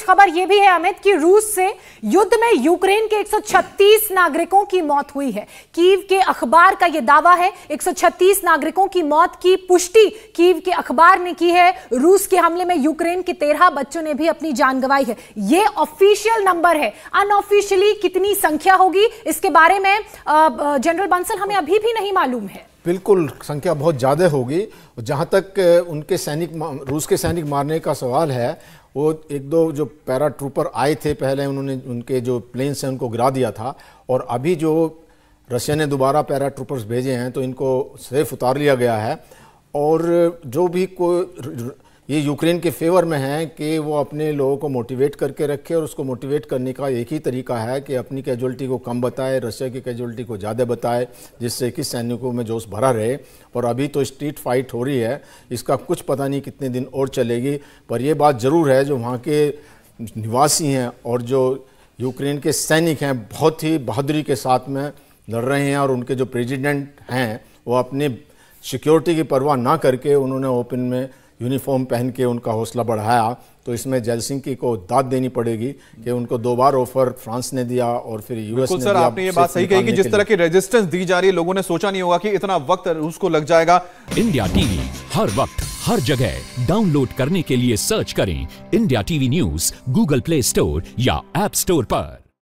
बीच खबर यह भी है अमित कि रूस से युद्ध में यूक्रेन के 136 नागरिकों की मौत हुई है कीव के अखबार का यह दावा है 136 नागरिकों की मौत की पुष्टि कीव के अखबार ने की है रूस के हमले में यूक्रेन के 13 बच्चों ने भी अपनी जान गंवाई है यह ऑफिशियल नंबर है अनऑफिशियली कितनी संख्या होगी इसके बारे में जनरल बंसल हमें अभी भी नहीं मालूम है बिल्कुल संख्या बहुत ज़्यादा होगी जहाँ तक उनके सैनिक रूस के सैनिक मारने का सवाल है वो एक दो जो पैरा ट्रूपर आए थे पहले उन्होंने उनके जो प्लेन से उनको गिरा दिया था और अभी जो रशिया ने दोबारा पैरा ट्रूपर्स भेजे हैं तो इनको सेफ उतार लिया गया है और जो भी कोई ये यूक्रेन के फेवर में है कि वो अपने लोगों को मोटिवेट करके रखे और उसको मोटिवेट करने का एक ही तरीका है कि अपनी कैजुअलिटी को कम बताए रशिया की कैजुअलिटी को ज़्यादा बताए जिससे कि सैनिकों में जोश भरा रहे और अभी तो स्ट्रीट फाइट हो रही है इसका कुछ पता नहीं कितने दिन और चलेगी पर यह बात ज़रूर है जो वहाँ के निवासी हैं और जो यूक्रेन के सैनिक हैं बहुत ही बहादुरी के साथ में लड़ रहे हैं और उनके जो प्रेजिडेंट हैं वो अपने सिक्योरिटी की परवाह ना करके उन्होंने ओपन में यूनिफॉर्म पहन के उनका हौसला बढ़ाया तो इसमें जेलसिंकी सिंह की को दाद देनी पड़ेगी कि उनको दो बार ऑफर फ्रांस ने दिया और फिर यूएस ने सर दिया आपने ये बात सही कही कि जिस तरह की रेजिस्टेंस दी जा रही है लोगों ने सोचा नहीं होगा कि इतना वक्त रूस को लग जाएगा इंडिया टीवी हर वक्त हर जगह डाउनलोड करने के लिए सर्च करें India TV news Google Play Store या एप स्टोर पर